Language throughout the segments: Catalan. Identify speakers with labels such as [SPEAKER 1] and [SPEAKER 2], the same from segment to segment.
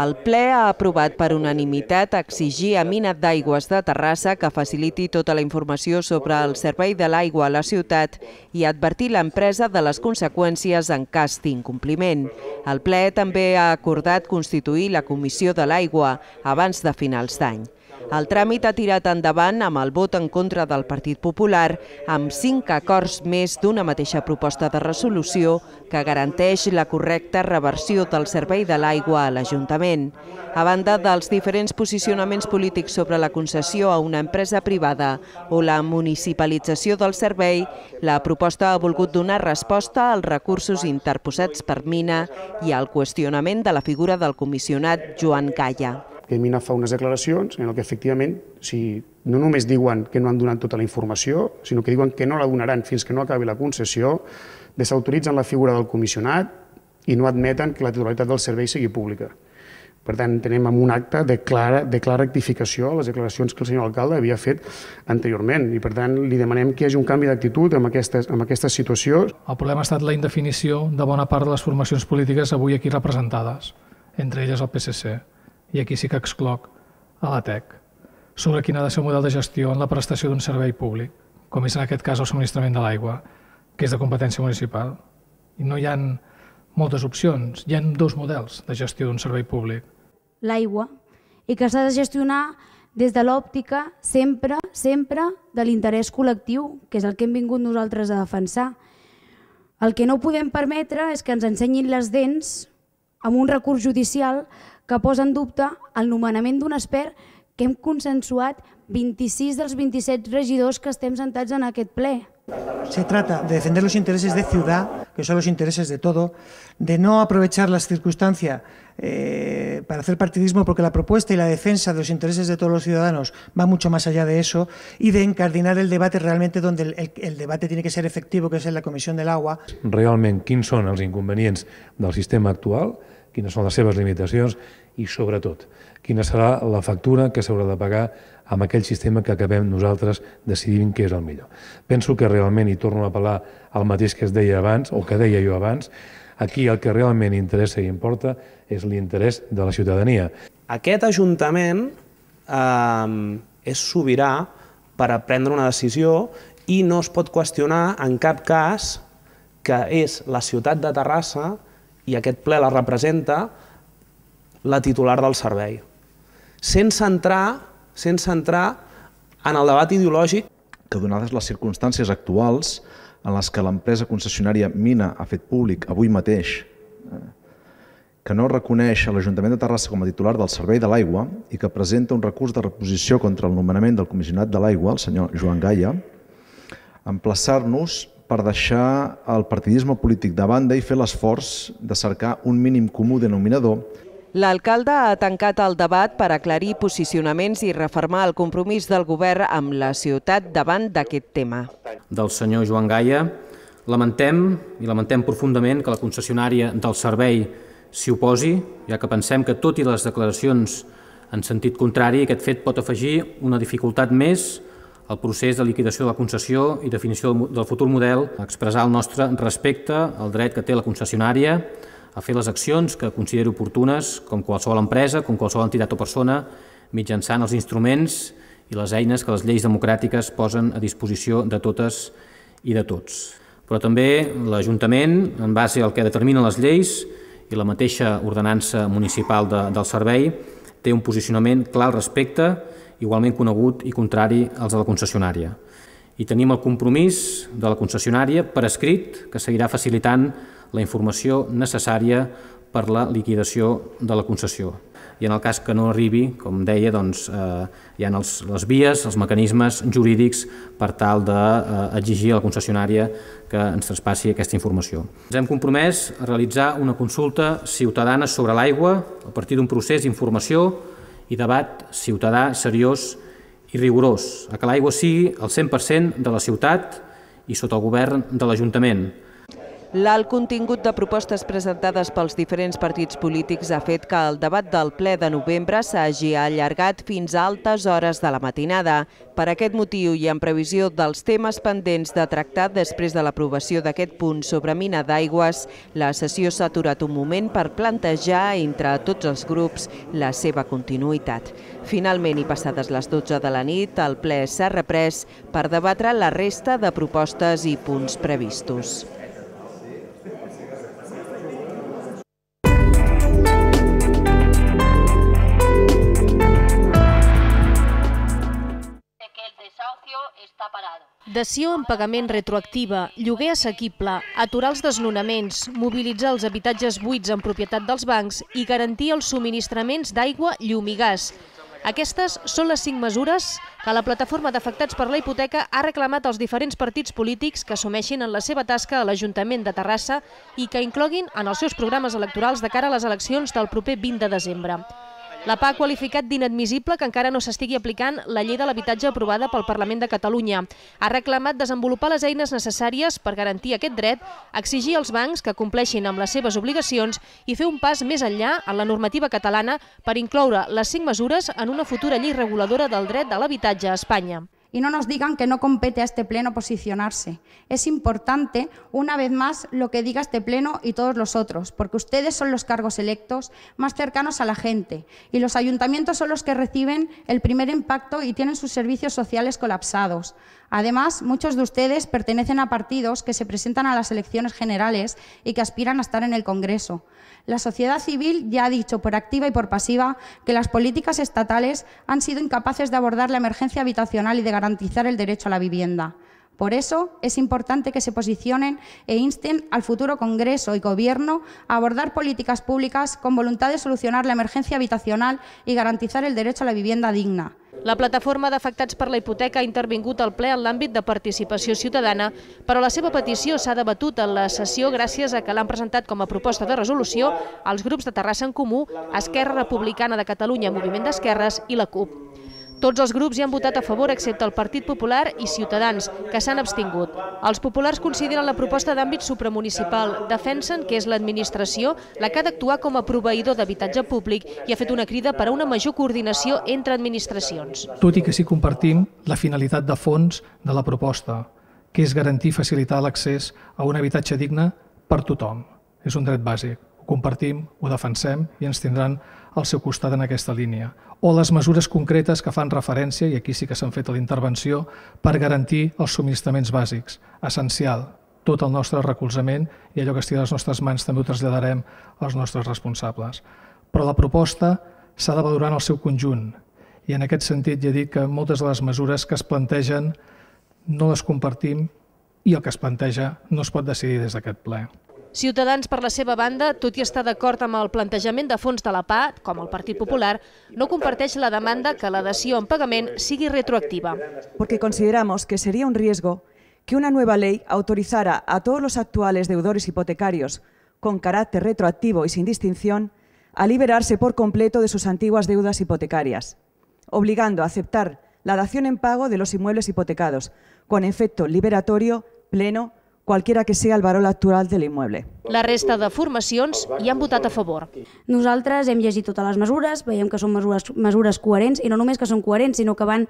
[SPEAKER 1] El ple ha aprovat per unanimitat exigir a Mina d'Aigües de Terrassa que faciliti tota la informació sobre el servei de l'aigua a la ciutat i advertir l'empresa de les conseqüències en cas d'incompliment. El ple també ha acordat constituir la Comissió de l'Aigua abans de finals d'any. El tràmit ha tirat endavant amb el vot en contra del Partit Popular, amb cinc acords més d'una mateixa proposta de resolució que garanteix la correcta reversió del servei de l'aigua a l'Ajuntament. A banda dels diferents posicionaments polítics sobre la concessió a una empresa privada o la municipalització del servei, la proposta ha volgut donar resposta als recursos interposats per Mina i al qüestionament de la figura del comissionat Joan Calla
[SPEAKER 2] que Mina fa unes declaracions en el que efectivament, si no només diuen que no han donat tota la informació, sinó que diuen que no la donaran fins que no acabi la concessió, desautoritzen la figura del comissionat i no admeten que la titularitat del servei sigui pública. Per tant, tenem amb un acte de clara, de clara rectificació a les declaracions que el senyor alcalde havia fet anteriorment i, per tant, li demanem que hi hagi un canvi d'actitud amb, aquestes, amb aquesta situació.
[SPEAKER 3] El problema ha estat la indefinició de bona part de les formacions polítiques avui aquí representades, entre elles el PSC i aquí sí que excloc a la TEC, sobre quin ha de ser el model de gestió en la prestació d'un servei públic, com és en aquest cas el subministrament de l'aigua, que és de competència municipal. I no hi ha moltes opcions, hi ha dos models de gestió d'un servei públic.
[SPEAKER 4] L'aigua, i que s'ha de gestionar des de l'òptica sempre, sempre de l'interès col·lectiu, que és el que hem vingut nosaltres a defensar. El que no podem permetre és que ens ensenyin les dents amb un recurs judicial que posa en dubte el nomenament d'un expert que hem consensuat 26 dels 27 regidors que estem sentats en aquest ple.
[SPEAKER 2] Se trata de defender los intereses de ciudad, que son los intereses de todo, de no aprovechar las circunstancias eh, para hacer partidismo, porque la propuesta y la defensa de los intereses de todos los ciudadanos va mucho más allá de eso, y de encardinar el debate realmente donde el, el, el debate tiene que ser efectivo, que es en la Comisión del Agua.
[SPEAKER 5] Realment, quins són els inconvenients del sistema actual? quines són les seves limitacions i, sobretot, quina serà la factura que s'haurà de pagar amb aquell sistema que acabem nosaltres decidint què és el millor. Penso que realment, i torno a apel·lar al mateix que es deia abans, o que deia jo abans, aquí el que realment interessa i importa és l'interès de la ciutadania. Aquest Ajuntament
[SPEAKER 6] eh, és sobirà per a prendre una decisió i no es pot qüestionar en cap cas que és la ciutat de Terrassa i aquest ple la representa la titular del servei, sense entrar, sense entrar en el debat ideològic que donades les circumstàncies actuals en les que l'empresa concessionària Mina ha fet públic avui mateix eh,
[SPEAKER 7] que no reconeix a l'Ajuntament de Terrassa com a titular del Servei de l'Aigua i que presenta un recurs de
[SPEAKER 5] reposició contra el nomenament del comissionat de l'aigua, el senyor Joan Gaia, emplaçar-nos per deixar el partidisme polític de banda i fer l'esforç de cercar un mínim
[SPEAKER 6] comú denominador
[SPEAKER 1] L'alcalde ha tancat el debat per aclarir posicionaments i refermar el compromís del govern amb la ciutat davant d'aquest tema.
[SPEAKER 6] Del senyor Joan Gaia, lamentem i lamentem profundament que la concessionària del servei s'hi oposi, ja que pensem que tot i les declaracions en sentit contrari, aquest fet pot afegir una dificultat més el procés de liquidació de la concessió i definició del futur model, expressar el nostre respecte al dret que té la concessionària a fer les accions que considero oportunes, com qualsevol empresa, com qualsevol entitat o persona, mitjançant els instruments i les eines que les lleis democràtiques posen a disposició de totes i de tots. Però també l'Ajuntament, en base al que determinen les lleis i la mateixa ordenança municipal de, del servei, té un posicionament clar al respecte igualment conegut i contrari als de la concessionària. I tenim el compromís de la concessionària per escrit que seguirà facilitant la informació necessària per la liquidació de la concessió. I en el cas que no arribi, com deia, doncs, eh, hi ha els, les vies, els mecanismes jurídics per tal d'exigir de, eh, a la concessionària que ens traspassi aquesta informació. Ens hem compromès a realitzar una consulta ciutadana sobre l'aigua a partir d'un procés d'informació i debat ciutadà seriós i rigorós, a que l'aigua sigui el 100% de la ciutat i sota el govern de l'Ajuntament,
[SPEAKER 1] L'alt contingut de propostes presentades pels diferents partits polítics ha fet que el debat del ple de novembre s'hagi allargat fins a altes hores de la matinada. Per aquest motiu i en previsió dels temes pendents de tractar després de l'aprovació d'aquest punt sobre mina d'aigües, la sessió s'ha aturat un moment per plantejar entre tots els grups la seva continuïtat. Finalment, i passades les 12 de la nit, el ple s'ha reprès per debatre la resta de propostes i punts previstos.
[SPEAKER 7] Dació en pagament retroactiva, lloguer assequible, aturar els desnonaments, mobilitzar els habitatges buits en propietat dels bancs i garantir els subministraments d'aigua, llum i gas. Aquestes són les cinc mesures que la plataforma d'afectats per la hipoteca ha reclamat als diferents partits polítics que assumeixin en la seva tasca a l'Ajuntament de Terrassa i que incloguin en els seus programes electorals de cara a les eleccions del proper 20 de desembre. La PA ha qualificat d'inadmissible que encara no s'estigui aplicant la llei de l'habitatge aprovada pel Parlament de Catalunya. Ha reclamat desenvolupar les eines necessàries per garantir aquest dret, exigir als bancs que compleixin amb les seves obligacions i fer un pas més enllà en la normativa catalana per incloure les cinc mesures en una futura llei reguladora del dret de l'habitatge a Espanya. y no nos digan
[SPEAKER 4] que no compete a este Pleno posicionarse. Es importante, una vez más, lo que diga este Pleno y todos los otros, porque ustedes son los cargos electos más cercanos a la gente y los ayuntamientos son los que reciben el primer impacto y tienen sus servicios sociales colapsados. Además, muchos de ustedes pertenecen a partidos que se presentan a las elecciones generales y que aspiran a estar en el Congreso. La sociedad civil ya ha dicho por activa y por pasiva que las políticas estatales han sido incapaces de abordar la emergencia habitacional y de garantizar el derecho a la vivienda. Por eso es importante que se posicionen e insten al futuro Congreso y Gobierno a abordar políticas públicas con voluntad de solucionar la emergencia habitacional y garantizar el derecho a la vivienda digna.
[SPEAKER 7] La plataforma d'afectats per la hipoteca ha intervingut al ple en l'àmbit de participació ciutadana, però la seva petició s'ha debatut en la sessió gràcies a que l'han presentat com a proposta de resolució els grups de Terrassa en Comú, Esquerra Republicana de Catalunya, Moviment d'Esquerres i la CUP. Tots els grups hi han votat a favor excepte el Partit Popular i Ciutadans, que s'han abstingut. Els populars consideren la proposta d'àmbit supramunicipal, defensen que és l'administració la que ha d'actuar com a proveïdor d'habitatge públic i ha fet una crida per a una major coordinació entre administracions.
[SPEAKER 3] Tot i que sí compartim la finalitat de fons de la proposta, que és garantir i facilitar l'accés a un habitatge digne per tothom. És un dret bàsic. Ho compartim, ho defensem i ens tindran al seu costat en aquesta línia o les mesures concretes que fan referència, i aquí sí que s'han fet la intervenció, per garantir els subministraments bàsics. Essencial, tot el nostre recolzament i allò que estigui a les nostres mans també ho traslladarem als nostres responsables. Però la proposta s'ha de valorar en el seu conjunt i en aquest sentit ja he dit que moltes de les mesures que es plantegen no les compartim i el que es planteja no es pot decidir des d'aquest ple.
[SPEAKER 7] Ciutadans, per la seva banda, tot i estar d'acord amb el plantejament de fons de la PA, com el Partit Popular, no comparteix la demanda que la en pagament sigui retroactiva.
[SPEAKER 1] Porque consideramos que sería un riesgo que una nueva ley autorizara a todos los actuales deudores hipotecarios con carácter retroactivo y sin distinción a liberarse por completo de sus antiguas deudas hipotecarias, obligando a aceptar la dación en pago de los inmuebles hipotecados, con efecto liberatorio pleno cualquiera que sigui el valor actual de l'immoble.
[SPEAKER 7] La resta de formacions hi han votat a favor.
[SPEAKER 4] Nosaltres hem llegit totes les mesures, veiem que són mesures, mesures coherents, i no només que són coherents, sinó que van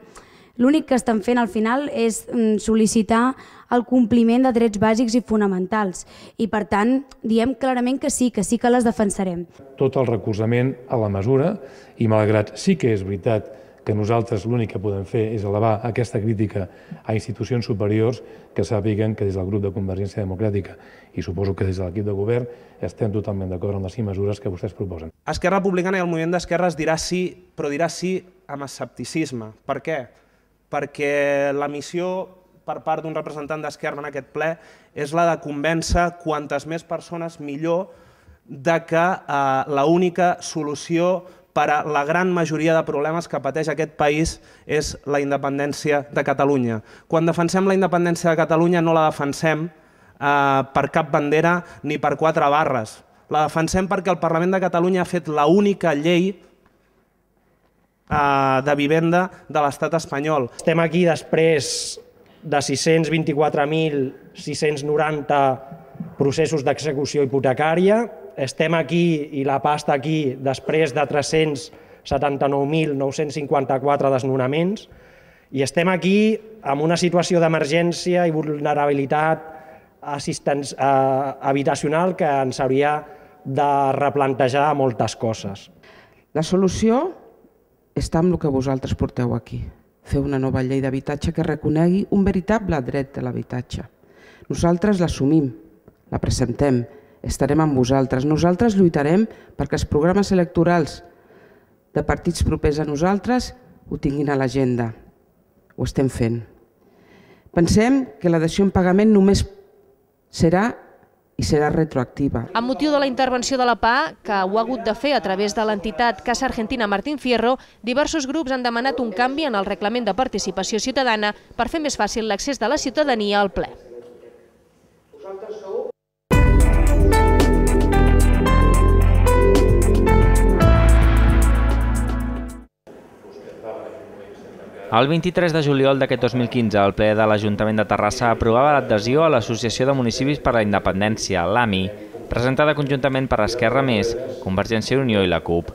[SPEAKER 4] L'únic que estan fent al final és mm, sol·licitar el compliment de drets bàsics i fonamentals i, per tant, diem clarament que sí, que sí que les defensarem.
[SPEAKER 5] Tot el recolzament a la mesura i, malgrat sí que és veritat que nosaltres l'únic que podem fer és elevar aquesta crítica a institucions superiors que sàpiguen que des del grup de Convergència Democràtica i suposo que des de l'equip de govern estem totalment d'acord amb les 5 mesures que vostès proposen.
[SPEAKER 6] Esquerra Republicana i el moviment d'Esquerra es dirà sí, però dirà sí amb escepticisme. Per què? Perquè la missió per part d'un representant d'Esquerra en aquest ple és la de convèncer quantes més persones millor de que eh, l'única solució per a la gran majoria de problemes que pateix aquest país és la independència de Catalunya. Quan defensem la independència de Catalunya no la defensem eh, per cap bandera ni per quatre barres. La defensem perquè el Parlament de
[SPEAKER 2] Catalunya ha fet la única llei eh, de vivenda de l'estat espanyol. Estem aquí després de 624.690 processos d'execució hipotecària, estem aquí i la pasta aquí després de 379.954 desnonaments i estem aquí amb una situació d'emergència i vulnerabilitat assistens, eh, habitacional que ens hauria de replantejar moltes coses.
[SPEAKER 8] La solució està amb el que vosaltres porteu aquí, fer una nova llei d'habitatge que reconegui un veritable dret de l'habitatge. Nosaltres l'assumim, la presentem, estarem amb vosaltres. Nosaltres lluitarem perquè els programes electorals de partits propers a nosaltres ho tinguin a l'agenda. Ho estem fent. Pensem que la dació en pagament només serà i serà retroactiva.
[SPEAKER 7] Amb motiu de la intervenció de la PA, que ho ha hagut de fer a través de l'entitat Casa Argentina Martín Fierro, diversos grups han demanat un canvi en el reglament de participació ciutadana per fer més fàcil l'accés de la ciutadania al ple. Vosaltres
[SPEAKER 9] El 23 de juliol d'aquest 2015, el ple de l'Ajuntament de Terrassa aprovava l'adhesió a l'Associació de Municipis per a la Independència, l'AMI, presentada conjuntament per Esquerra Més, Convergència i Unió i la CUP.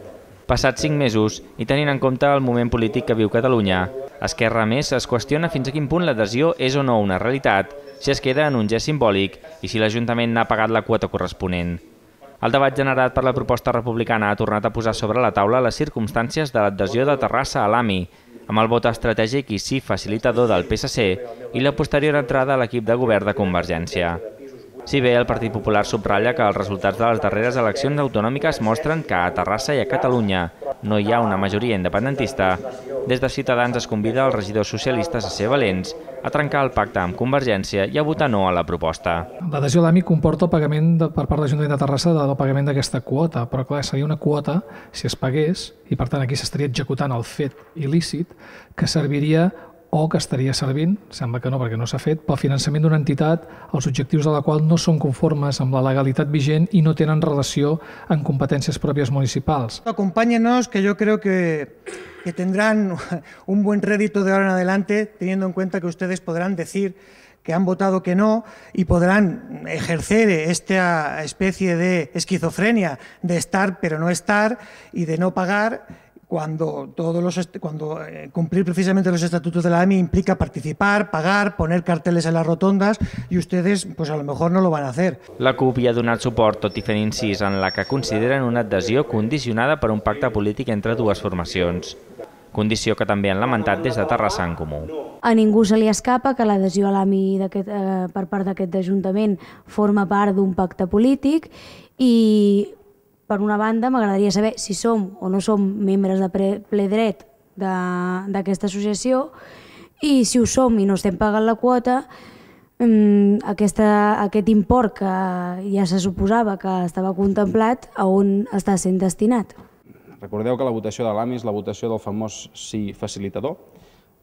[SPEAKER 9] Passats cinc mesos, i tenint en compte el moment polític que viu Catalunya, Esquerra Més es qüestiona fins a quin punt l'adhesió és o no una realitat, si es queda en un gest simbòlic i si l'Ajuntament n'ha pagat la quota corresponent. El debat generat per la proposta republicana ha tornat a posar sobre la taula les circumstàncies de l'adhesió de Terrassa a l'AMI, amb el vot estratègic i sí facilitador del PSC i la posterior entrada a l'equip de govern de Convergència. Si bé el Partit Popular subratlla que els resultats de les darreres eleccions autonòmiques mostren que a Terrassa i a Catalunya no hi ha una majoria independentista, des de Ciutadans es convida als regidors socialistes a ser valents, a trencar el pacte amb Convergència i a votar no a la proposta.
[SPEAKER 3] L'adhesió a l'AMI comporta el pagament de, per part de l'Ajuntament de Terrassa del pagament d'aquesta quota, però clar, seria una quota si es pagués, i per tant aquí s'estaria executant el fet il·lícit, que serviria o que estaria servint, sembla que no perquè no s'ha fet, pel finançament d'una entitat els objectius de la qual no són conformes amb la legalitat vigent i no tenen relació amb competències pròpies municipals.
[SPEAKER 2] Acompáñenos, que yo creo que, que tendrán un buen rédito de ahora en adelante, teniendo en cuenta que ustedes podrán decir que han votado que no y podrán ejercer esta especie de esquizofrenia de estar pero no estar y de no pagar cuando, todos los, cuando eh, cumplir precisamente los estatutos de la AMI implica participar, pagar, poner carteles en las rotondas y ustedes pues a lo mejor no lo van a hacer.
[SPEAKER 9] La CUP hi ha donat suport, tot i fent incís en la que consideren una adhesió condicionada per un pacte polític entre dues formacions condició que també han lamentat des de Terrassa en Comú.
[SPEAKER 4] A ningú se li escapa que l'adhesió a l'AMI eh, per part d'aquest Ajuntament forma part d'un pacte polític i per una banda, m'agradaria saber si som o no som membres de ple dret d'aquesta associació i si ho som i no estem pagant la quota, mm, aquesta, aquest import que ja se suposava que estava contemplat, a on està sent destinat?
[SPEAKER 3] Recordeu que la votació de l'AMI és la votació del famós sí facilitador.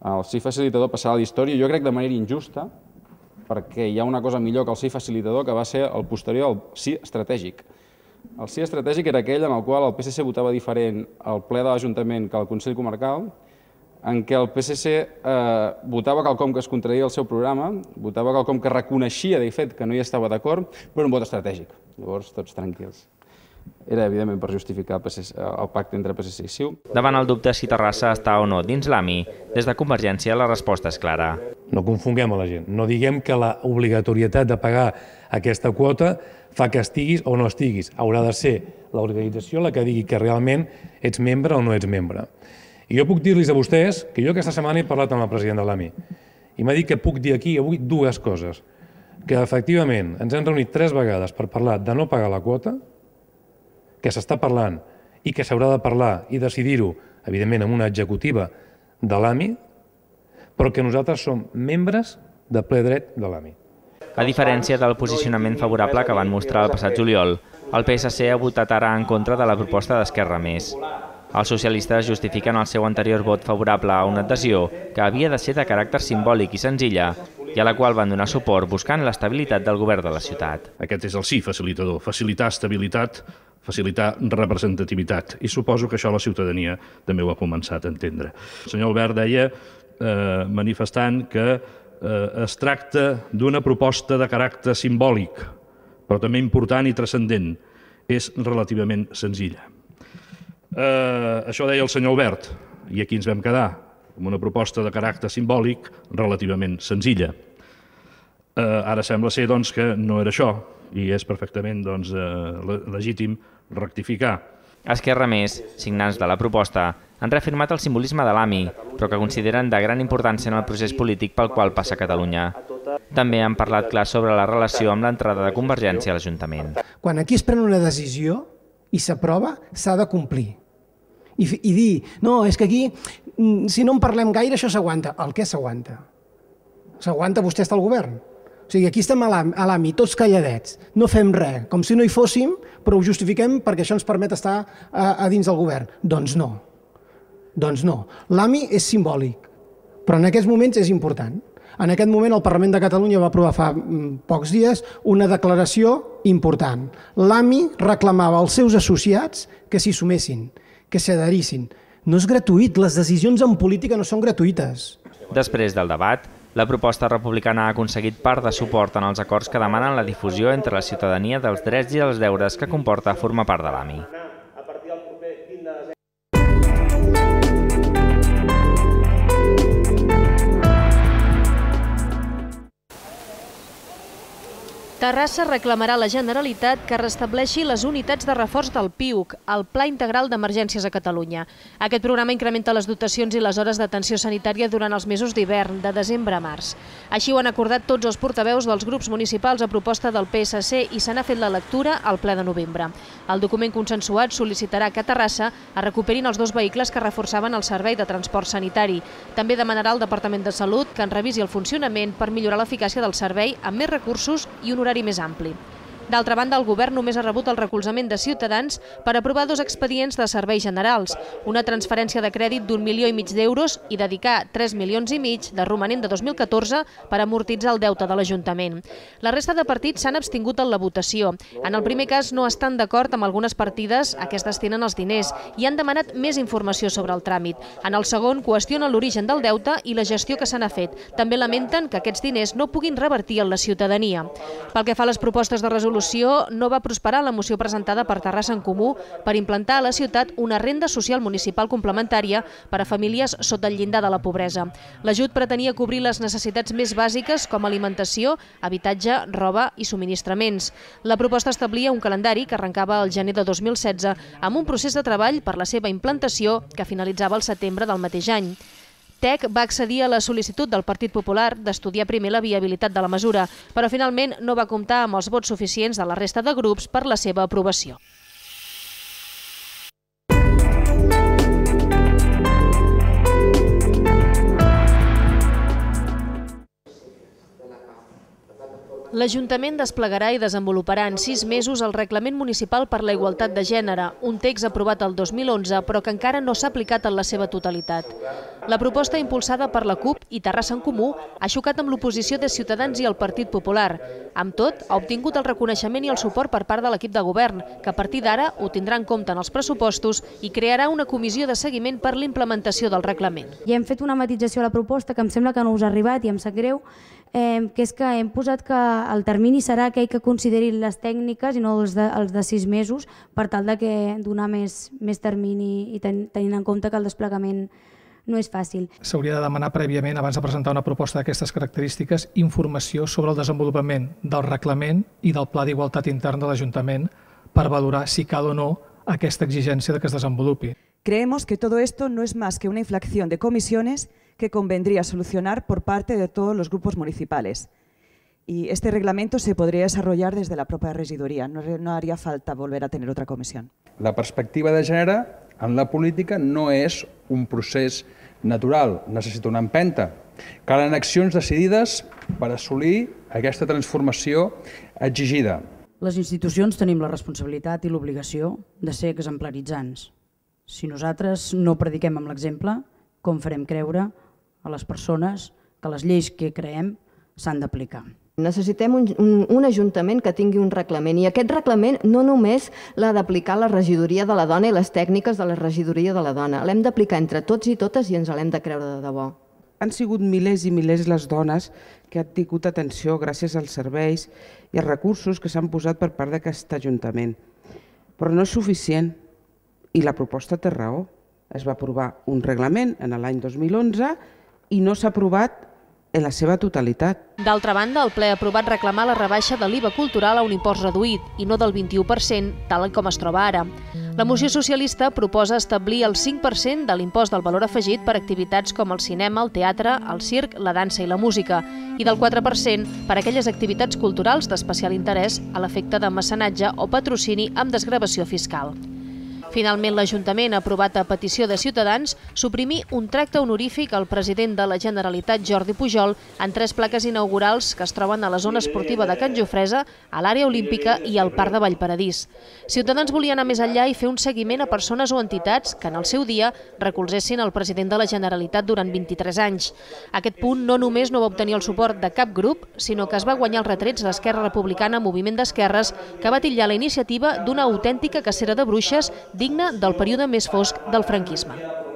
[SPEAKER 3] El sí facilitador passarà a la història, jo crec de manera injusta, perquè hi ha una cosa millor que el sí facilitador, que va ser el posterior al sí estratègic. El sí estratègic era aquell en el qual el PSC votava diferent al ple de l'Ajuntament que al Consell Comarcal, en què el PSC eh, votava quelcom que es contradia el seu programa, votava quelcom que reconeixia, de fet, que no hi estava d'acord, però un vot estratègic. Llavors, tots tranquils. Era, evidentment, per
[SPEAKER 5] justificar el, PSC, eh, el pacte entre
[SPEAKER 3] PSC i CiU.
[SPEAKER 9] Davant el dubte si Terrassa està o no dins l'AMI, des de Convergència la resposta és clara.
[SPEAKER 5] No confonguem a la gent. No diguem que la obligatorietat de pagar aquesta quota fa que estiguis o no estiguis. Haurà de ser l'organització la que digui que realment ets membre o no ets membre. I jo puc dir-los a vostès que jo aquesta setmana he parlat amb el president de l'AMI i m'ha dit que puc dir aquí avui dues coses. Que efectivament ens hem reunit tres vegades per parlar de no pagar la quota, que s'està parlant i que s'haurà de parlar i decidir-ho, evidentment, amb una executiva de l'AMI, però que nosaltres som membres de ple dret de l'AMI
[SPEAKER 9] a diferència del posicionament favorable que van mostrar el passat juliol. El PSC ha votat ara en contra de la proposta d'Esquerra Més. Els socialistes justifiquen el seu anterior vot favorable a una adhesió que havia de ser de caràcter simbòlic i senzilla i a la qual van donar suport buscant l'estabilitat
[SPEAKER 5] del govern de la ciutat. Aquest és el sí facilitador, facilitar estabilitat, facilitar representativitat. I suposo que això la ciutadania també ho ha començat a entendre. El senyor Albert deia, eh, manifestant que eh, es tracta d'una proposta de caràcter simbòlic, però també important i transcendent. És relativament senzilla. Eh, això deia el senyor Albert, i aquí ens vam quedar, amb una proposta de caràcter simbòlic relativament senzilla. Eh, ara sembla ser doncs, que no era això, i és perfectament doncs, eh, legítim rectificar.
[SPEAKER 9] Esquerra Més, signants de la proposta, han reafirmat el simbolisme de l'AMI, però que consideren de gran importància en el procés polític pel qual passa Catalunya. També han parlat clar sobre la relació amb l'entrada de Convergència a l'Ajuntament.
[SPEAKER 2] Quan aquí es pren una decisió i s'aprova, s'ha de complir. I, I dir, no, és que aquí, mm, si no en parlem gaire, això s'aguanta. El què s'aguanta? S'aguanta vostè estar al govern? O sigui, aquí estem a l'AMI, tots calladets, no fem res, com si no hi fóssim, però ho justifiquem perquè això ens permet estar a, a dins del govern. Doncs no. Doncs no. L'AMI és simbòlic, però en aquests moments és important. En aquest moment el Parlament de Catalunya va aprovar fa mm, pocs dies una declaració important. L'AMI reclamava als seus associats que s'hi sumessin, que s'adherissin. No és gratuït, les decisions en política no són gratuïtes.
[SPEAKER 9] Després del debat, la proposta republicana ha aconseguit part de suport en els acords que demanen la difusió entre la ciutadania dels drets i els deures que comporta formar part de l'AMI.
[SPEAKER 7] Terrassa reclamarà a la Generalitat que restableixi les unitats de reforç del PIUC, el Pla Integral d'Emergències a Catalunya. Aquest programa incrementa les dotacions i les hores d'atenció sanitària durant els mesos d'hivern, de desembre a març. Així ho han acordat tots els portaveus dels grups municipals a proposta del PSC i se n'ha fet la lectura al ple de novembre. El document consensuat sol·licitarà que a Terrassa es recuperin els dos vehicles que reforçaven el servei de transport sanitari. També demanarà al Departament de Salut que en revisi el funcionament per millorar l'eficàcia del servei amb més recursos i un horari horari més ampli. D'altra banda, el govern només ha rebut el recolzament de Ciutadans per aprovar dos expedients de serveis generals, una transferència de crèdit d'un milió i mig d'euros i dedicar 3 milions i mig de romanent de 2014 per amortitzar el deute de l'Ajuntament. La resta de partits s'han abstingut en la votació. En el primer cas no estan d'acord amb algunes partides a què es destinen els diners i han demanat més informació sobre el tràmit. En el segon qüestiona l'origen del deute i la gestió que se n'ha fet. També lamenten que aquests diners no puguin revertir en la ciutadania. Pel que fa a les propostes de resolució solució no va prosperar la moció presentada per Terrassa en Comú per implantar a la ciutat una renda social municipal complementària per a famílies sota el llindar de la pobresa. L'ajut pretenia cobrir les necessitats més bàsiques com alimentació, habitatge, roba i subministraments. La proposta establia un calendari que arrencava el gener de 2016 amb un procés de treball per la seva implantació que finalitzava el setembre del mateix any. TEC va accedir a la sol·licitud del Partit Popular d'estudiar primer la viabilitat de la mesura, però finalment no va comptar amb els vots suficients de la resta de grups per la seva aprovació. L'Ajuntament desplegarà i desenvoluparà en sis mesos el Reglament Municipal per la Igualtat de Gènere, un text aprovat el 2011 però que encara no s'ha aplicat en la seva totalitat. La proposta impulsada per la CUP i Terrassa en Comú ha xocat amb l'oposició de Ciutadans i el Partit Popular. Amb tot, ha obtingut el reconeixement i el suport per part de l'equip de govern, que a partir d'ara ho tindrà en compte en els pressupostos i crearà una comissió de seguiment per l'implementació del reglament. Ja hem fet una matització
[SPEAKER 4] a la proposta que em sembla que no us ha arribat i em sap greu, eh, que és que hem posat que el termini serà aquell que considerin les tècniques i no els de, els de sis mesos, per tal de que donar més, més termini i ten, tenint en compte que el desplegament no és fàcil.
[SPEAKER 3] S'hauria de demanar prèviament, abans de presentar una proposta d'aquestes característiques, informació sobre el desenvolupament del reglament i del Pla d'Igualtat Intern de l'Ajuntament per valorar si cal o no aquesta exigència de que es desenvolupi.
[SPEAKER 1] Creemos que todo esto no es más que una inflación de comisiones que convendría solucionar por parte de todos los grupos municipales. Y este reglamento se podría desarrollar desde la propia regidoria, no, no haría falta volver a tener otra comisión.
[SPEAKER 3] La perspectiva de gènere en la política no és un procés natural, necessita una empenta. Calen accions decidides per assolir aquesta transformació exigida.
[SPEAKER 4] Les institucions tenim la responsabilitat i l'obligació de ser exemplaritzants. Si nosaltres no prediquem amb l'exemple, com farem creure a les persones que les lleis que creem s'han d'aplicar.
[SPEAKER 1] Necessitem un, un, un ajuntament que tingui un reglament i aquest reglament no només l'ha d'aplicar la regidoria de la dona i les tècniques de la regidoria de la dona, l'hem d'aplicar entre tots i totes i ens l'hem de creure de debò.
[SPEAKER 8] Han sigut milers i milers les dones que han tingut atenció gràcies als serveis i als recursos que s'han posat per part d'aquest Ajuntament. Però no és suficient i la proposta té raó. Es va aprovar un reglament en l'any 2011 i no s'ha aprovat en la seva totalitat.
[SPEAKER 7] D'altra banda, el ple ha aprovat reclamar la rebaixa de l'IVA cultural a un impost reduït i no del 21%, tal com es troba ara. La moció socialista proposa establir el 5% de l'impost del valor afegit per activitats com el cinema, el teatre, el circ, la dansa i la música, i del 4% per aquelles activitats culturals d'especial interès a l'efecte de mecenatge o patrocini amb desgravació fiscal. Finalment, l'Ajuntament ha aprovat a petició de Ciutadans suprimir un tracte honorífic al president de la Generalitat, Jordi Pujol, en tres plaques inaugurals que es troben a la zona esportiva de Can Jofresa, a l'àrea olímpica i al Parc de Vallparadís. Ciutadans volia anar més enllà i fer un seguiment a persones o entitats que en el seu dia recolzessin el president de la Generalitat durant 23 anys. Aquest punt no només no va obtenir el suport de cap grup, sinó que es va guanyar els retrets d'Esquerra Republicana Moviment d'Esquerres, que va titllar la iniciativa d'una autèntica cacera de bruixes digne del període més fosc del franquisme.